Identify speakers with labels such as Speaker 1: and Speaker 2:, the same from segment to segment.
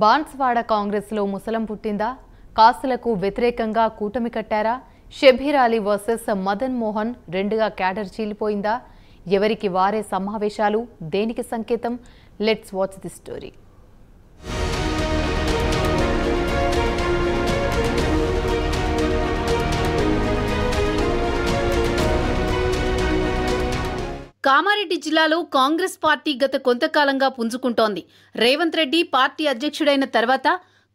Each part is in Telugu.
Speaker 1: బాన్స్వాడ కాంగ్రెస్లో ముసలం పుట్టిందా కాసులకు వ్యతిరేకంగా కూటమి కట్టారా షబీర్ అలీ వర్సెస్ మదన్ మోహన్ రెండుగా క్యాడర్ చీలిపోయిందా ఎవరికి వారే సమావేశాలు దేనికి సంకేతం let's watch the story Kamareddy జిల్లాలో కాంగ్రెస్ పార్టీ గత కొంతకాలంగా పుంజుకుంటోంది రేవంత్ రెడ్డి పార్టీ అధ్యక్షుడైన తర్వాత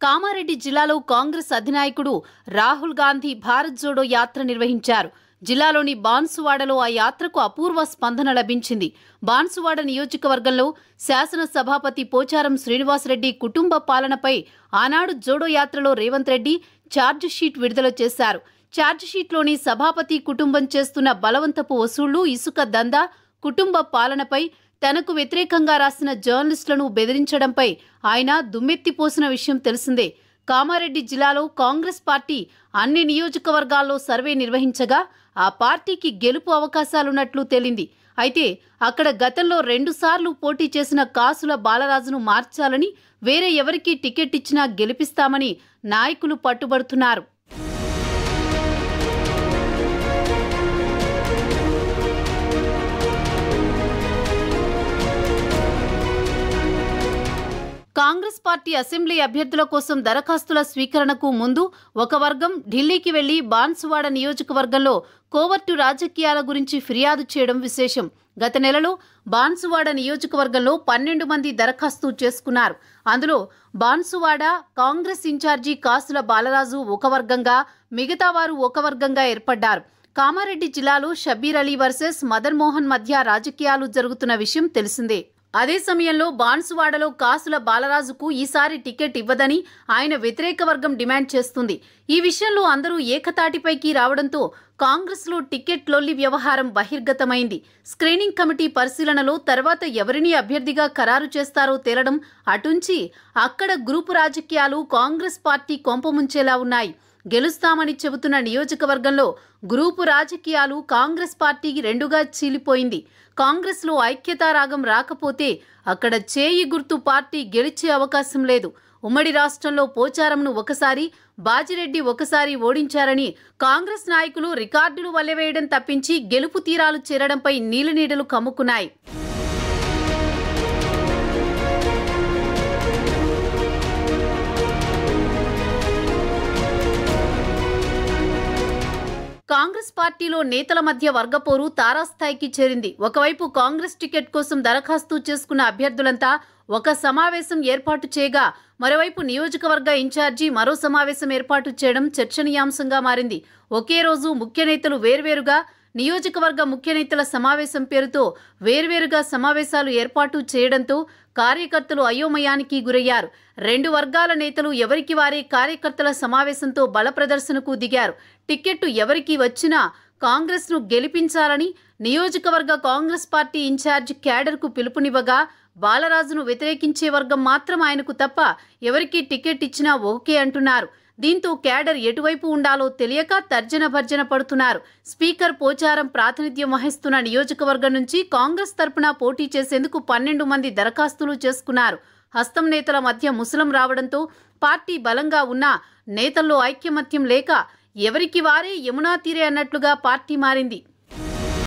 Speaker 1: కామారెడ్డి జిల్లాలో కాంగ్రెస్ అధినాయకుడు రాహుల్ గాంధీ భారత్ జోడో యాత్ర నిర్వహించారు జిల్లాలోని బాన్సువాడలో ఆ యాత్రకు అపూర్వ స్పందన లభించింది బాన్సువాడ నియోజకవర్గంలో శాసనసభాపతి పోచారం శ్రీనివాసరెడ్డి కుటుంబ పాలనపై ఆనాడు జోడో యాత్రలో రేవంత్ రెడ్డి ఛార్జ్ షీట్ విడుదల చేశారు ఛార్జ్ షీట్లోని సభాపతి కుటుంబం చేస్తున్న బలవంతపు వసూళ్లు ఇసుక దందా కుటుంబ పాలనపై తనకు వ్యతిరేకంగా రాసిన జర్నలిస్టులను బెదిరించడంపై ఆయన దుమ్మెత్తిపోసిన విషయం తెలిసిందే కామారెడ్డి జిల్లాలో కాంగ్రెస్ పార్టీ అన్ని నియోజకవర్గాల్లో సర్వే నిర్వహించగా ఆ పార్టీకి గెలుపు అవకాశాలున్నట్లు తేలింది అయితే అక్కడ గతంలో రెండుసార్లు పోటీ చేసిన కాసుల బాలరాజును మార్చాలని వేరే ఎవరికీ టికెట్ ఇచ్చినా గెలిపిస్తామని నాయకులు పట్టుబడుతున్నారు కాంగ్రెస్ పార్టీ అసెంబ్లీ అభ్యర్థుల కోసం దరఖాస్తుల స్వీకరణకు ముందు ఒక వర్గం ఢిల్లీకి వెళ్లి బాన్సువాడ నియోజకవర్గంలో కోవర్టు రాజకీయాల గురించి ఫిర్యాదు చేయడం విశేషం గత నెలలో బాన్సువాడ నియోజకవర్గంలో పన్నెండు మంది దరఖాస్తు చేసుకున్నారు అందులో బాన్సువాడ కాంగ్రెస్ ఇన్ఛార్జి కాసుల బాలరాజు ఒక వర్గంగా మిగతా వారు ఒక వర్గంగా ఏర్పడ్డారు కామారెడ్డి జిల్లాలో షబీర్ అలీ వర్సెస్ మదన్ మోహన్ మధ్య రాజకీయాలు జరుగుతున్న విషయం తెలిసిందే అదే సమయంలో బాన్సువాడలో కాసుల బాలరాజుకు ఈసారి టికెట్ ఇవ్వదని ఆయన వ్యతిరేక వర్గం డిమాండ్ చేస్తుంది ఈ విషయంలో అందరూ ఏకతాటిపైకి రావడంతో కాంగ్రెస్లో టికెట్ లొల్లి వ్యవహారం బహిర్గతమైంది స్క్రీనింగ్ కమిటీ పరిశీలనలో తర్వాత ఎవరిని అభ్యర్థిగా ఖరారు చేస్తారో తేలడం అటుంచి అక్కడ గ్రూపు రాజకీయాలు కాంగ్రెస్ పార్టీ కొంపముంచేలా ఉన్నాయి గెలుస్తామని చెబుతున్న నియోజకవర్గంలో గ్రూపు రాజకీయాలు కాంగ్రెస్ పార్టీకి రెండుగా చీలిపోయింది కాంగ్రెస్లో ఐక్యతారాగం రాకపోతే అక్కడ చేయి గుర్తు పార్టీ గెలిచే అవకాశం లేదు ఉమ్మడి రాష్ట్రంలో పోచారంను ఒకసారి బాజిరెడ్డి ఒకసారి ఓడించారని కాంగ్రెస్ నాయకులు రికార్డులు వల్లవేయడం తప్పించి గెలుపు తీరాలు చేరడంపై నీడలు కమ్ముకున్నాయి కాంగ్రెస్ పార్టీలో నేతల మధ్య వర్గపోరు తారాస్థాయికి చేరింది ఒకవైపు కాంగ్రెస్ టికెట్ కోసం దరఖాస్తు చేసుకున్న అభ్యర్థులంతా ఒక సమావేశం ఏర్పాటు చేయగా మరోవైపు నియోజకవర్గ ఇన్ఛార్జి మరో సమావేశం ఏర్పాటు చేయడం చర్చనీయాంశంగా మారింది ఒకే రోజు ముఖ్య నేతలు వేర్వేరుగా నియోజకవర్గ ముఖ్య నేతల సమావేశం పేరుతో వేర్వేరుగా సమావేశాలు ఏర్పాటు చేయడంతో కార్యకర్తలు అయోమయానికి గురయ్యారు రెండు వర్గాల నేతలు ఎవరికి వారే కార్యకర్తల సమావేశంతో బలప్రదర్శనకు దిగారు టిక్కెట్టు ఎవరికి వచ్చినా కాంగ్రెస్ను గెలిపించాలని నియోజకవర్గ కాంగ్రెస్ పార్టీ ఇన్ఛార్జ్ క్యాడర్కు పిలుపునివ్వగా బాలరాజును వ్యతిరేకించే వర్గం మాత్రం ఆయనకు తప్ప ఎవరికి టికెట్ ఇచ్చినా ఓకే అంటున్నారు దీంతో క్యాడర్ ఎటువైపు ఉండాలో తెలియక తర్జన భర్జన పడుతున్నారు స్పీకర్ పోచారం ప్రాతినిధ్యం వహిస్తున్న నియోజకవర్గం నుంచి కాంగ్రెస్ తరపున పోటీ చేసేందుకు పన్నెండు మంది దరఖాస్తులు చేసుకున్నారు హస్తం నేతల మధ్య ముసలం రావడంతో పార్టీ బలంగా ఉన్నా నేతల్లో ఐక్యమత్యం లేక ఎవరికి వారే యమునా తీరే అన్నట్లుగా పార్టీ మారింది